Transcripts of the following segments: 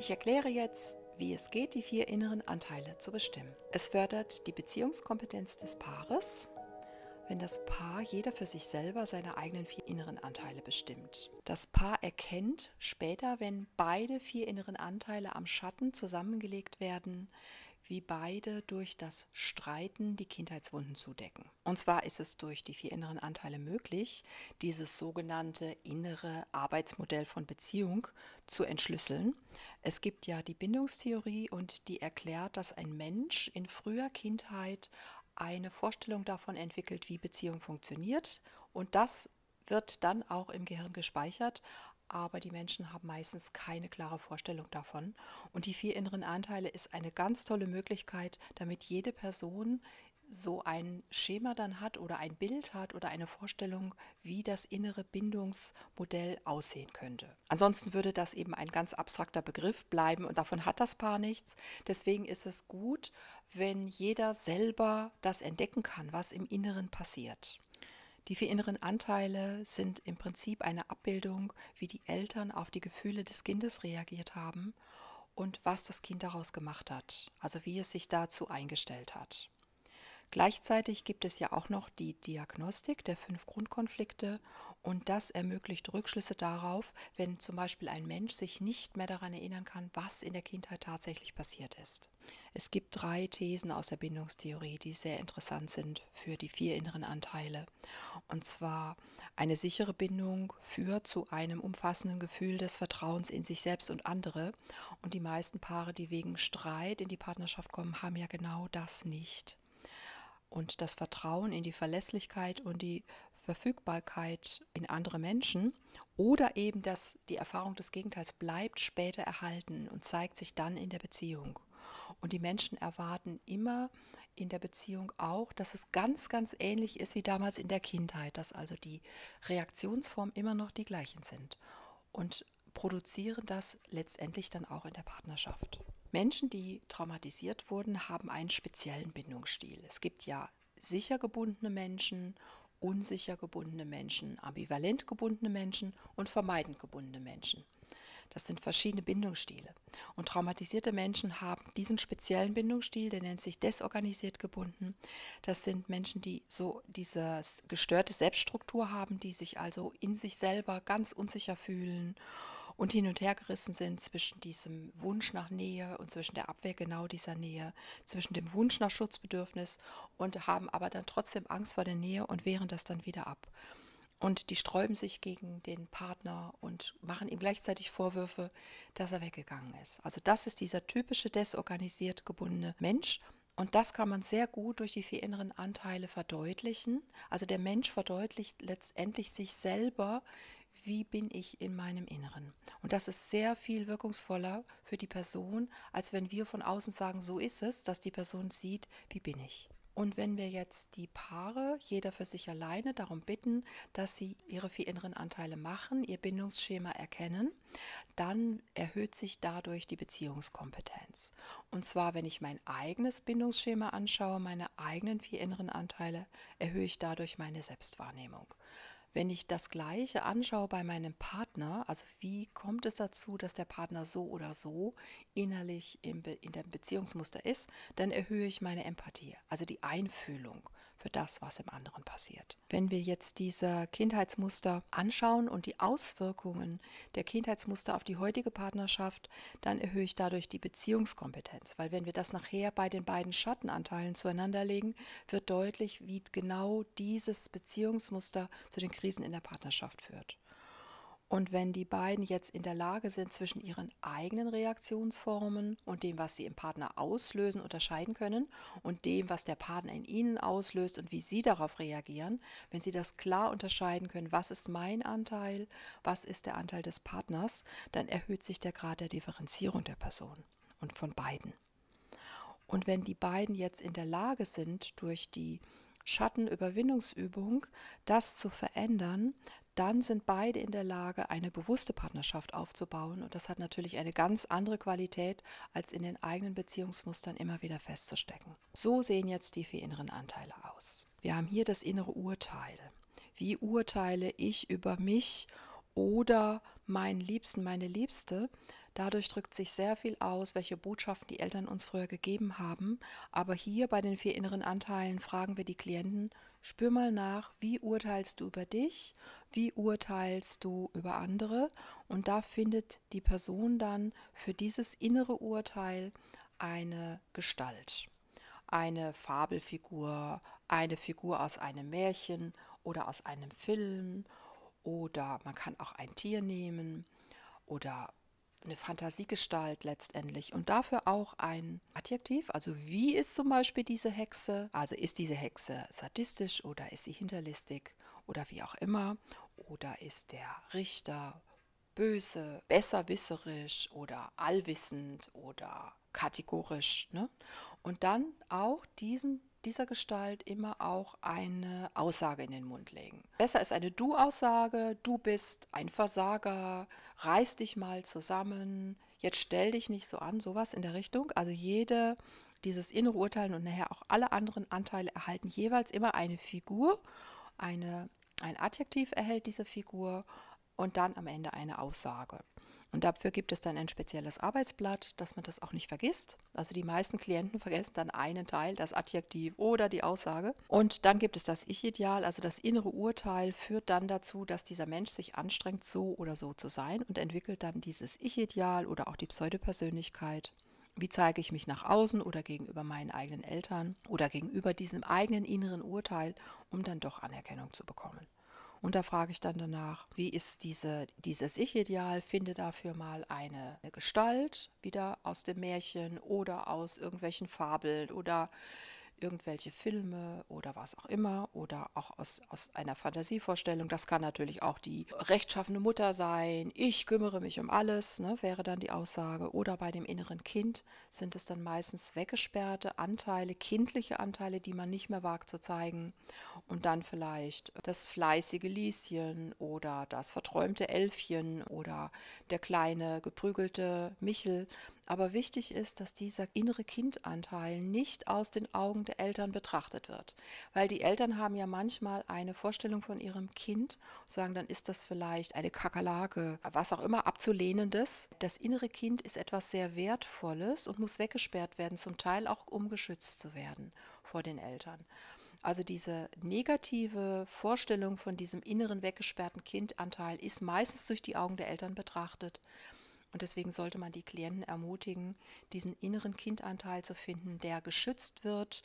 Ich erkläre jetzt, wie es geht, die vier inneren Anteile zu bestimmen. Es fördert die Beziehungskompetenz des Paares, wenn das Paar jeder für sich selber seine eigenen vier inneren Anteile bestimmt. Das Paar erkennt später, wenn beide vier inneren Anteile am Schatten zusammengelegt werden, wie beide durch das Streiten die Kindheitswunden zudecken. Und zwar ist es durch die vier inneren Anteile möglich, dieses sogenannte innere Arbeitsmodell von Beziehung zu entschlüsseln. Es gibt ja die Bindungstheorie und die erklärt, dass ein Mensch in früher Kindheit eine Vorstellung davon entwickelt, wie Beziehung funktioniert und das wird dann auch im Gehirn gespeichert aber die Menschen haben meistens keine klare Vorstellung davon. Und die vier inneren Anteile ist eine ganz tolle Möglichkeit, damit jede Person so ein Schema dann hat oder ein Bild hat oder eine Vorstellung, wie das innere Bindungsmodell aussehen könnte. Ansonsten würde das eben ein ganz abstrakter Begriff bleiben und davon hat das Paar nichts. Deswegen ist es gut, wenn jeder selber das entdecken kann, was im Inneren passiert. Die vier inneren Anteile sind im Prinzip eine Abbildung, wie die Eltern auf die Gefühle des Kindes reagiert haben und was das Kind daraus gemacht hat, also wie es sich dazu eingestellt hat. Gleichzeitig gibt es ja auch noch die Diagnostik der fünf Grundkonflikte und das ermöglicht Rückschlüsse darauf, wenn zum Beispiel ein Mensch sich nicht mehr daran erinnern kann, was in der Kindheit tatsächlich passiert ist. Es gibt drei Thesen aus der Bindungstheorie, die sehr interessant sind für die vier inneren Anteile. Und zwar, eine sichere Bindung führt zu einem umfassenden Gefühl des Vertrauens in sich selbst und andere. Und die meisten Paare, die wegen Streit in die Partnerschaft kommen, haben ja genau das nicht. Und das Vertrauen in die Verlässlichkeit und die Verfügbarkeit in andere Menschen oder eben, dass die Erfahrung des Gegenteils bleibt später erhalten und zeigt sich dann in der Beziehung. Und die Menschen erwarten immer in der Beziehung auch, dass es ganz, ganz ähnlich ist wie damals in der Kindheit, dass also die Reaktionsformen immer noch die gleichen sind und produzieren das letztendlich dann auch in der Partnerschaft. Menschen, die traumatisiert wurden, haben einen speziellen Bindungsstil. Es gibt ja sicher gebundene Menschen unsicher gebundene Menschen, ambivalent gebundene Menschen und vermeidend gebundene Menschen. Das sind verschiedene Bindungsstile. Und traumatisierte Menschen haben diesen speziellen Bindungsstil, der nennt sich desorganisiert gebunden. Das sind Menschen, die so diese gestörte Selbststruktur haben, die sich also in sich selber ganz unsicher fühlen und hin und her gerissen sind zwischen diesem Wunsch nach Nähe und zwischen der Abwehr genau dieser Nähe, zwischen dem Wunsch nach Schutzbedürfnis und haben aber dann trotzdem Angst vor der Nähe und wehren das dann wieder ab. Und die sträuben sich gegen den Partner und machen ihm gleichzeitig Vorwürfe, dass er weggegangen ist. Also das ist dieser typische desorganisiert gebundene Mensch, und das kann man sehr gut durch die vier inneren Anteile verdeutlichen. Also der Mensch verdeutlicht letztendlich sich selber wie bin ich in meinem Inneren. Und das ist sehr viel wirkungsvoller für die Person, als wenn wir von außen sagen, so ist es, dass die Person sieht, wie bin ich. Und wenn wir jetzt die Paare, jeder für sich alleine, darum bitten, dass sie ihre vier inneren Anteile machen, ihr Bindungsschema erkennen, dann erhöht sich dadurch die Beziehungskompetenz. Und zwar, wenn ich mein eigenes Bindungsschema anschaue, meine eigenen vier inneren Anteile, erhöhe ich dadurch meine Selbstwahrnehmung. Wenn ich das Gleiche anschaue bei meinem Partner, also wie kommt es dazu, dass der Partner so oder so innerlich im in, in dem Beziehungsmuster ist, dann erhöhe ich meine Empathie, also die Einfühlung für das, was im anderen passiert. Wenn wir jetzt diese Kindheitsmuster anschauen und die Auswirkungen der Kindheitsmuster auf die heutige Partnerschaft, dann erhöhe ich dadurch die Beziehungskompetenz, weil wenn wir das nachher bei den beiden Schattenanteilen zueinander legen, wird deutlich, wie genau dieses Beziehungsmuster zu den Krisen in der Partnerschaft führt. Und wenn die beiden jetzt in der Lage sind, zwischen ihren eigenen Reaktionsformen und dem, was sie im Partner auslösen, unterscheiden können und dem, was der Partner in ihnen auslöst und wie sie darauf reagieren, wenn sie das klar unterscheiden können, was ist mein Anteil, was ist der Anteil des Partners, dann erhöht sich der Grad der Differenzierung der Person und von beiden. Und wenn die beiden jetzt in der Lage sind, durch die Schattenüberwindungsübung das zu verändern, dann sind beide in der Lage, eine bewusste Partnerschaft aufzubauen. Und das hat natürlich eine ganz andere Qualität, als in den eigenen Beziehungsmustern immer wieder festzustecken. So sehen jetzt die vier inneren Anteile aus. Wir haben hier das innere Urteil. Wie urteile ich über mich oder meinen Liebsten, meine Liebste, Dadurch drückt sich sehr viel aus, welche Botschaften die Eltern uns früher gegeben haben. Aber hier bei den vier inneren Anteilen fragen wir die Klienten, spür mal nach, wie urteilst du über dich, wie urteilst du über andere. Und da findet die Person dann für dieses innere Urteil eine Gestalt, eine Fabelfigur, eine Figur aus einem Märchen oder aus einem Film. Oder man kann auch ein Tier nehmen oder eine Fantasiegestalt letztendlich und dafür auch ein Adjektiv. Also wie ist zum Beispiel diese Hexe? Also ist diese Hexe sadistisch oder ist sie hinterlistig oder wie auch immer? Oder ist der Richter böse, besserwisserisch oder allwissend oder kategorisch? Ne? Und dann auch diesen dieser Gestalt immer auch eine Aussage in den Mund legen. Besser ist eine Du-Aussage, du bist ein Versager, reiß dich mal zusammen, jetzt stell dich nicht so an, sowas in der Richtung. Also jede, dieses innere Urteilen und nachher auch alle anderen Anteile erhalten jeweils immer eine Figur, eine, ein Adjektiv erhält diese Figur und dann am Ende eine Aussage. Und dafür gibt es dann ein spezielles Arbeitsblatt, dass man das auch nicht vergisst. Also die meisten Klienten vergessen dann einen Teil, das Adjektiv oder die Aussage. Und dann gibt es das Ich-Ideal, also das innere Urteil führt dann dazu, dass dieser Mensch sich anstrengt, so oder so zu sein und entwickelt dann dieses Ich-Ideal oder auch die Pseudopersönlichkeit. Wie zeige ich mich nach außen oder gegenüber meinen eigenen Eltern oder gegenüber diesem eigenen inneren Urteil, um dann doch Anerkennung zu bekommen? Und da frage ich dann danach, wie ist diese, dieses Ich-Ideal? Finde dafür mal eine, eine Gestalt wieder aus dem Märchen oder aus irgendwelchen Fabeln oder irgendwelche Filme oder was auch immer oder auch aus, aus einer Fantasievorstellung. Das kann natürlich auch die rechtschaffene Mutter sein. Ich kümmere mich um alles, ne, wäre dann die Aussage. Oder bei dem inneren Kind sind es dann meistens weggesperrte Anteile, kindliche Anteile, die man nicht mehr wagt zu zeigen. Und dann vielleicht das fleißige Lieschen oder das verträumte Elfchen oder der kleine geprügelte Michel. Aber wichtig ist, dass dieser innere Kindanteil nicht aus den Augen der Eltern betrachtet wird. Weil die Eltern haben ja manchmal eine Vorstellung von ihrem Kind, sagen, dann ist das vielleicht eine Kakerlake, was auch immer abzulehnendes. Das innere Kind ist etwas sehr Wertvolles und muss weggesperrt werden, zum Teil auch um geschützt zu werden vor den Eltern. Also diese negative Vorstellung von diesem inneren weggesperrten Kindanteil ist meistens durch die Augen der Eltern betrachtet. Und deswegen sollte man die Klienten ermutigen, diesen inneren Kindanteil zu finden, der geschützt wird,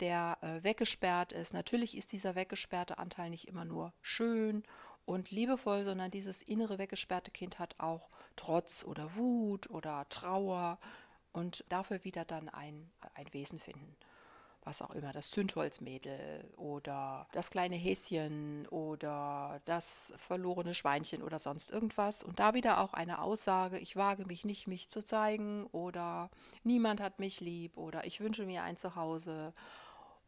der äh, weggesperrt ist. Natürlich ist dieser weggesperrte Anteil nicht immer nur schön und liebevoll, sondern dieses innere weggesperrte Kind hat auch Trotz oder Wut oder Trauer und dafür wieder dann ein, ein Wesen finden was auch immer, das Zündholzmädel oder das kleine Häschen oder das verlorene Schweinchen oder sonst irgendwas. Und da wieder auch eine Aussage, ich wage mich nicht, mich zu zeigen oder niemand hat mich lieb oder ich wünsche mir ein Zuhause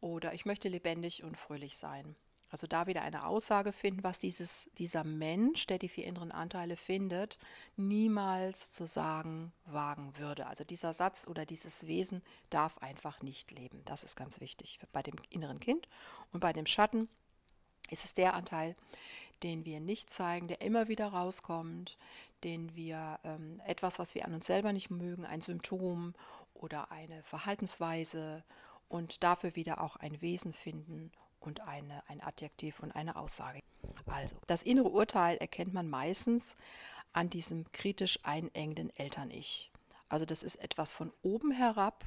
oder ich möchte lebendig und fröhlich sein. Also da wieder eine Aussage finden, was dieses, dieser Mensch, der die vier inneren Anteile findet, niemals zu sagen wagen würde. Also dieser Satz oder dieses Wesen darf einfach nicht leben. Das ist ganz wichtig bei dem inneren Kind. Und bei dem Schatten ist es der Anteil, den wir nicht zeigen, der immer wieder rauskommt, den wir ähm, etwas, was wir an uns selber nicht mögen, ein Symptom oder eine Verhaltensweise und dafür wieder auch ein Wesen finden und eine, ein Adjektiv und eine Aussage. Also, das innere Urteil erkennt man meistens an diesem kritisch einengenden Eltern-Ich. Also das ist etwas von oben herab,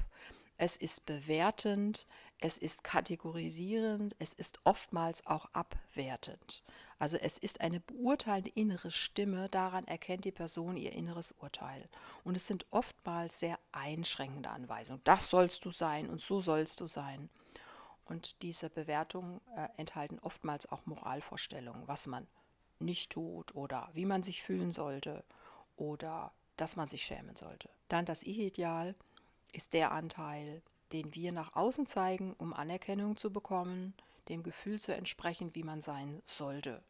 es ist bewertend, es ist kategorisierend, es ist oftmals auch abwertend. Also es ist eine beurteilende innere Stimme, daran erkennt die Person ihr inneres Urteil. Und es sind oftmals sehr einschränkende Anweisungen. Das sollst du sein und so sollst du sein. Und diese Bewertungen äh, enthalten oftmals auch Moralvorstellungen, was man nicht tut oder wie man sich fühlen sollte oder dass man sich schämen sollte. Dann das Ich-Ideal ist der Anteil, den wir nach außen zeigen, um Anerkennung zu bekommen, dem Gefühl zu entsprechen, wie man sein sollte.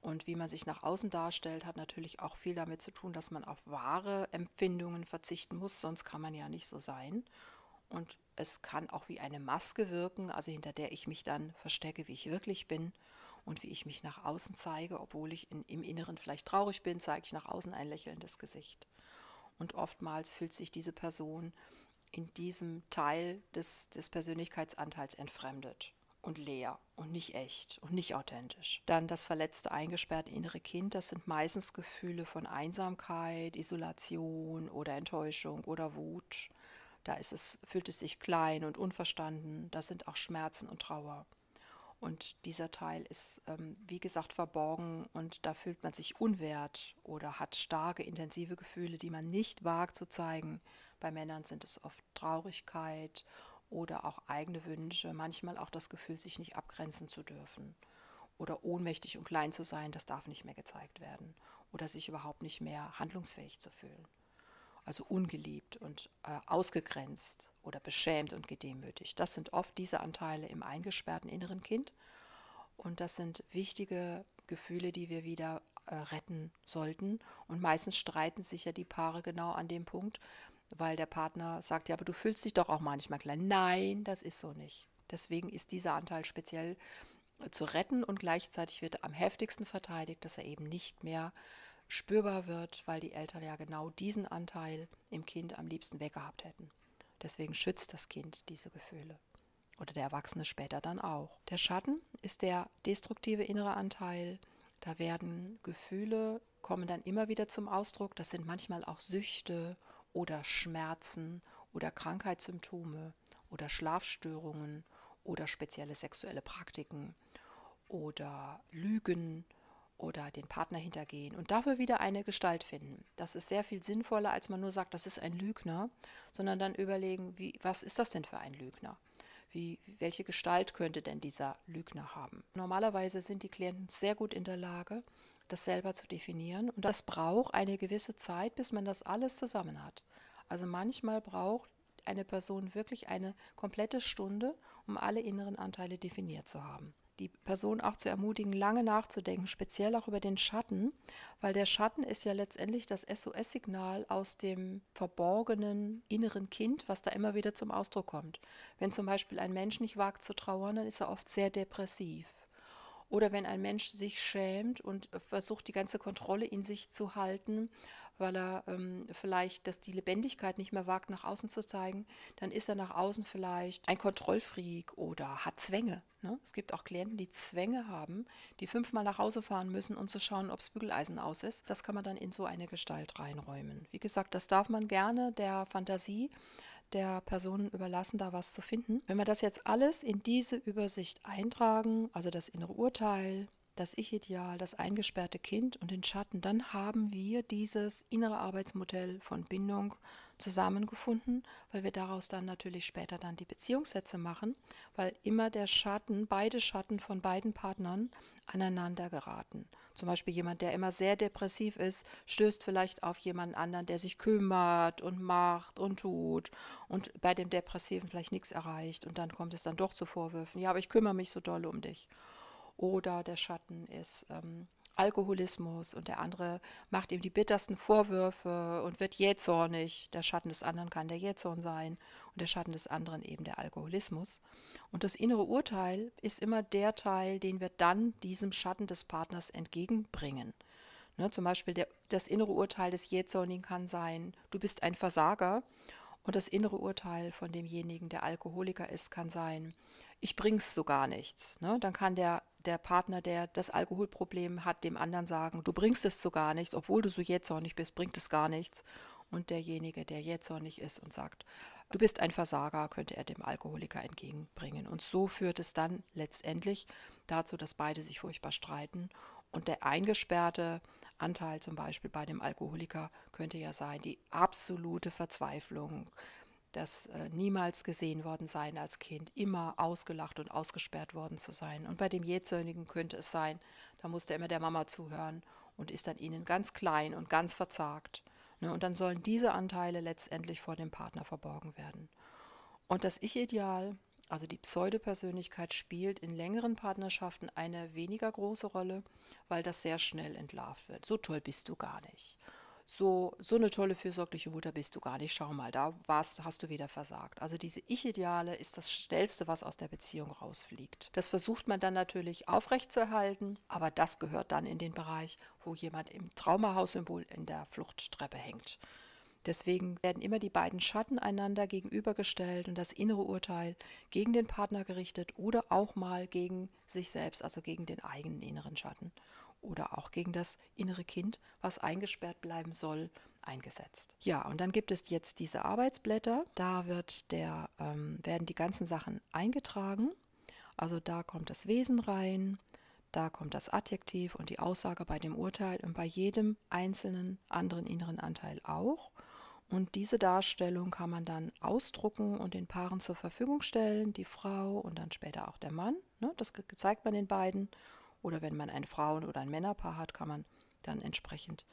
Und wie man sich nach außen darstellt, hat natürlich auch viel damit zu tun, dass man auf wahre Empfindungen verzichten muss, sonst kann man ja nicht so sein. Und es kann auch wie eine Maske wirken, also hinter der ich mich dann verstecke, wie ich wirklich bin und wie ich mich nach außen zeige, obwohl ich in, im Inneren vielleicht traurig bin, zeige ich nach außen ein lächelndes Gesicht. Und oftmals fühlt sich diese Person in diesem Teil des, des Persönlichkeitsanteils entfremdet und leer und nicht echt und nicht authentisch. Dann das verletzte, eingesperrte innere Kind, das sind meistens Gefühle von Einsamkeit, Isolation oder Enttäuschung oder Wut. Da ist es, fühlt es sich klein und unverstanden. Da sind auch Schmerzen und Trauer. Und dieser Teil ist, ähm, wie gesagt, verborgen und da fühlt man sich unwert oder hat starke, intensive Gefühle, die man nicht wagt zu zeigen. Bei Männern sind es oft Traurigkeit oder auch eigene Wünsche, manchmal auch das Gefühl, sich nicht abgrenzen zu dürfen oder ohnmächtig und klein zu sein, das darf nicht mehr gezeigt werden oder sich überhaupt nicht mehr handlungsfähig zu fühlen also ungeliebt und äh, ausgegrenzt oder beschämt und gedemütigt. Das sind oft diese Anteile im eingesperrten inneren Kind und das sind wichtige Gefühle, die wir wieder äh, retten sollten. Und meistens streiten sich ja die Paare genau an dem Punkt, weil der Partner sagt, ja, aber du fühlst dich doch auch manchmal klein. Nein, das ist so nicht. Deswegen ist dieser Anteil speziell äh, zu retten und gleichzeitig wird am heftigsten verteidigt, dass er eben nicht mehr äh, spürbar wird, weil die Eltern ja genau diesen Anteil im Kind am liebsten weggehabt hätten. Deswegen schützt das Kind diese Gefühle. Oder der Erwachsene später dann auch. Der Schatten ist der destruktive innere Anteil. Da werden Gefühle, kommen dann immer wieder zum Ausdruck. Das sind manchmal auch Süchte oder Schmerzen oder Krankheitssymptome oder Schlafstörungen oder spezielle sexuelle Praktiken oder Lügen oder den Partner hintergehen und dafür wieder eine Gestalt finden. Das ist sehr viel sinnvoller, als man nur sagt, das ist ein Lügner, sondern dann überlegen, wie, was ist das denn für ein Lügner? Wie, welche Gestalt könnte denn dieser Lügner haben? Normalerweise sind die Klienten sehr gut in der Lage, das selber zu definieren und das braucht eine gewisse Zeit, bis man das alles zusammen hat. Also manchmal braucht eine Person wirklich eine komplette Stunde, um alle inneren Anteile definiert zu haben die Person auch zu ermutigen, lange nachzudenken, speziell auch über den Schatten, weil der Schatten ist ja letztendlich das SOS-Signal aus dem verborgenen inneren Kind, was da immer wieder zum Ausdruck kommt. Wenn zum Beispiel ein Mensch nicht wagt zu trauern, dann ist er oft sehr depressiv. Oder wenn ein Mensch sich schämt und äh, versucht, die ganze Kontrolle in sich zu halten, weil er ähm, vielleicht dass die Lebendigkeit nicht mehr wagt, nach außen zu zeigen, dann ist er nach außen vielleicht ein Kontrollfreak oder hat Zwänge. Ne? Es gibt auch Klienten, die Zwänge haben, die fünfmal nach Hause fahren müssen, um zu schauen, ob das Bügeleisen aus ist. Das kann man dann in so eine Gestalt reinräumen. Wie gesagt, das darf man gerne der Fantasie der Person überlassen, da was zu finden. Wenn wir das jetzt alles in diese Übersicht eintragen, also das innere Urteil, das Ich-Ideal, das eingesperrte Kind und den Schatten, dann haben wir dieses innere Arbeitsmodell von Bindung zusammengefunden, weil wir daraus dann natürlich später dann die Beziehungssätze machen, weil immer der Schatten, beide Schatten von beiden Partnern aneinander geraten. Zum Beispiel jemand, der immer sehr depressiv ist, stößt vielleicht auf jemanden anderen, der sich kümmert und macht und tut und bei dem Depressiven vielleicht nichts erreicht und dann kommt es dann doch zu Vorwürfen, ja, aber ich kümmere mich so doll um dich. Oder der Schatten ist ähm, Alkoholismus und der andere macht ihm die bittersten Vorwürfe und wird jähzornig. Der Schatten des anderen kann der Jähzorn sein und der Schatten des anderen eben der Alkoholismus. Und das innere Urteil ist immer der Teil, den wir dann diesem Schatten des Partners entgegenbringen. Ne, zum Beispiel der, das innere Urteil des Jähzornigen kann sein, du bist ein Versager. Und das innere Urteil von demjenigen, der Alkoholiker ist, kann sein, ich bring's so gar nichts. Ne? Dann kann der der Partner, der das Alkoholproblem hat, dem anderen sagen, du bringst es zu gar nichts, obwohl du so jähzornig bist, bringt es gar nichts. Und derjenige, der jähzornig ist und sagt, du bist ein Versager, könnte er dem Alkoholiker entgegenbringen. Und so führt es dann letztendlich dazu, dass beide sich furchtbar streiten. Und der eingesperrte Anteil zum Beispiel bei dem Alkoholiker könnte ja sein, die absolute Verzweiflung, das äh, niemals gesehen worden sein als Kind, immer ausgelacht und ausgesperrt worden zu sein. Und bei dem Jähzornigen könnte es sein, da musste immer der Mama zuhören und ist dann ihnen ganz klein und ganz verzagt. Ne? Und dann sollen diese Anteile letztendlich vor dem Partner verborgen werden. Und das Ich-Ideal, also die Pseudopersönlichkeit, spielt in längeren Partnerschaften eine weniger große Rolle, weil das sehr schnell entlarvt wird. So toll bist du gar nicht so, so eine tolle fürsorgliche Mutter bist du gar nicht. Schau mal, da warst, hast du wieder versagt. Also diese Ich-Ideale ist das Schnellste, was aus der Beziehung rausfliegt. Das versucht man dann natürlich aufrechtzuerhalten, aber das gehört dann in den Bereich, wo jemand im Traumahaussymbol in der Fluchttreppe hängt. Deswegen werden immer die beiden Schatten einander gegenübergestellt und das innere Urteil gegen den Partner gerichtet oder auch mal gegen sich selbst, also gegen den eigenen inneren Schatten oder auch gegen das innere Kind, was eingesperrt bleiben soll, eingesetzt. Ja, und dann gibt es jetzt diese Arbeitsblätter. Da wird der, ähm, werden die ganzen Sachen eingetragen. Also da kommt das Wesen rein, da kommt das Adjektiv und die Aussage bei dem Urteil und bei jedem einzelnen anderen inneren Anteil auch. Und diese Darstellung kann man dann ausdrucken und den Paaren zur Verfügung stellen, die Frau und dann später auch der Mann. Ne? Das zeigt man den beiden oder wenn man ein Frauen- oder ein Männerpaar hat, kann man dann entsprechend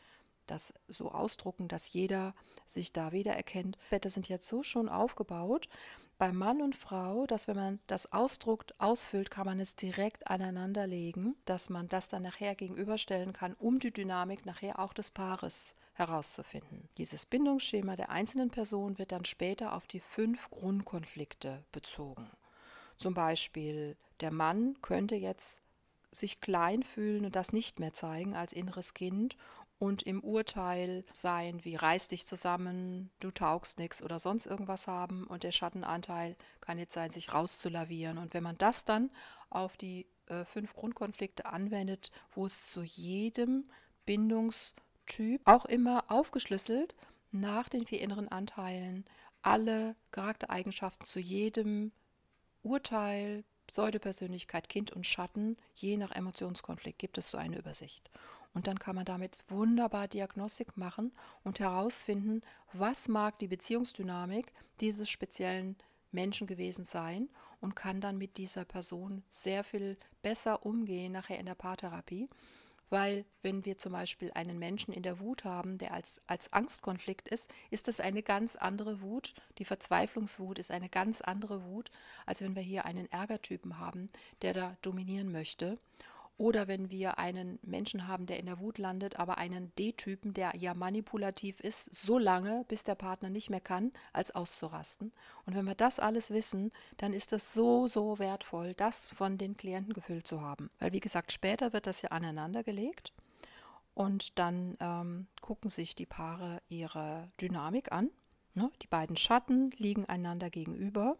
das so ausdrucken, dass jeder sich da wiedererkennt. Bette sind jetzt so schon aufgebaut bei Mann und Frau, dass wenn man das ausdruckt, ausfüllt, kann man es direkt aneinander legen, dass man das dann nachher gegenüberstellen kann, um die Dynamik nachher auch des Paares herauszufinden. Dieses Bindungsschema der einzelnen Person wird dann später auf die fünf Grundkonflikte bezogen. Zum Beispiel der Mann könnte jetzt sich klein fühlen und das nicht mehr zeigen als inneres Kind und im Urteil sein, wie reiß dich zusammen, du taugst nichts oder sonst irgendwas haben und der Schattenanteil kann jetzt sein, sich rauszulavieren. Und wenn man das dann auf die äh, fünf Grundkonflikte anwendet, wo es zu jedem Bindungstyp auch immer aufgeschlüsselt nach den vier inneren Anteilen alle Charaktereigenschaften zu jedem Urteil, Pseudopersönlichkeit, Kind und Schatten, je nach Emotionskonflikt gibt es so eine Übersicht. Und dann kann man damit wunderbar Diagnostik machen und herausfinden, was mag die Beziehungsdynamik dieses speziellen Menschen gewesen sein und kann dann mit dieser Person sehr viel besser umgehen nachher in der Paartherapie weil wenn wir zum Beispiel einen Menschen in der Wut haben, der als, als Angstkonflikt ist, ist das eine ganz andere Wut. Die Verzweiflungswut ist eine ganz andere Wut, als wenn wir hier einen Ärgertypen haben, der da dominieren möchte. Oder wenn wir einen Menschen haben, der in der Wut landet, aber einen D-Typen, der ja manipulativ ist, so lange, bis der Partner nicht mehr kann, als auszurasten. Und wenn wir das alles wissen, dann ist das so, so wertvoll, das von den Klienten gefüllt zu haben. Weil wie gesagt, später wird das ja aneinandergelegt und dann ähm, gucken sich die Paare ihre Dynamik an. Ne? Die beiden Schatten liegen einander gegenüber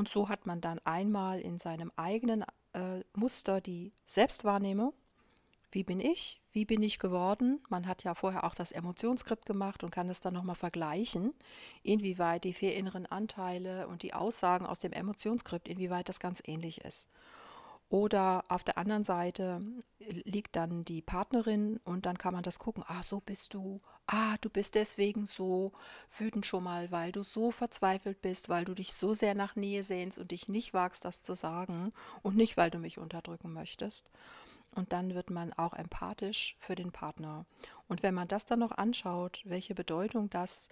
und so hat man dann einmal in seinem eigenen äh, Muster die Selbstwahrnehmung. Wie bin ich? Wie bin ich geworden? Man hat ja vorher auch das Emotionsskript gemacht und kann es dann nochmal vergleichen, inwieweit die vier inneren Anteile und die Aussagen aus dem Emotionsskript, inwieweit das ganz ähnlich ist. Oder auf der anderen Seite liegt dann die Partnerin und dann kann man das gucken. Ah, so bist du. Ah, du bist deswegen so wütend schon mal, weil du so verzweifelt bist, weil du dich so sehr nach Nähe sehnst und dich nicht wagst, das zu sagen und nicht, weil du mich unterdrücken möchtest. Und dann wird man auch empathisch für den Partner. Und wenn man das dann noch anschaut, welche Bedeutung das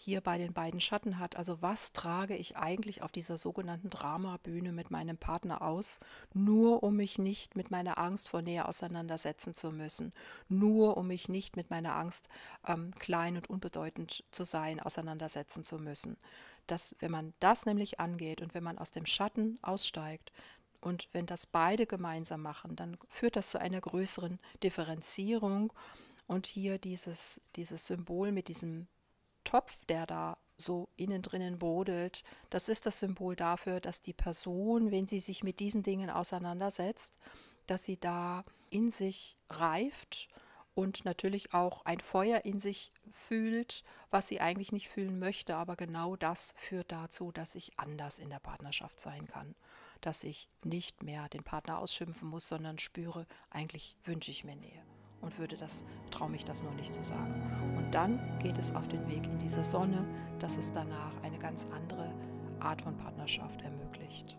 hier bei den beiden Schatten hat. Also was trage ich eigentlich auf dieser sogenannten Dramabühne mit meinem Partner aus, nur um mich nicht mit meiner Angst vor Nähe auseinandersetzen zu müssen, nur um mich nicht mit meiner Angst, ähm, klein und unbedeutend zu sein, auseinandersetzen zu müssen. Das, wenn man das nämlich angeht und wenn man aus dem Schatten aussteigt, und wenn das beide gemeinsam machen, dann führt das zu einer größeren Differenzierung und hier dieses, dieses Symbol mit diesem Topf, der da so innen drinnen brodelt, das ist das Symbol dafür, dass die Person, wenn sie sich mit diesen Dingen auseinandersetzt, dass sie da in sich reift und natürlich auch ein Feuer in sich fühlt, was sie eigentlich nicht fühlen möchte, aber genau das führt dazu, dass ich anders in der Partnerschaft sein kann, dass ich nicht mehr den Partner ausschimpfen muss, sondern spüre, eigentlich wünsche ich mir Nähe und würde das, traue mich das nur nicht zu sagen. Und dann geht es auf den Weg in diese Sonne, dass es danach eine ganz andere Art von Partnerschaft ermöglicht.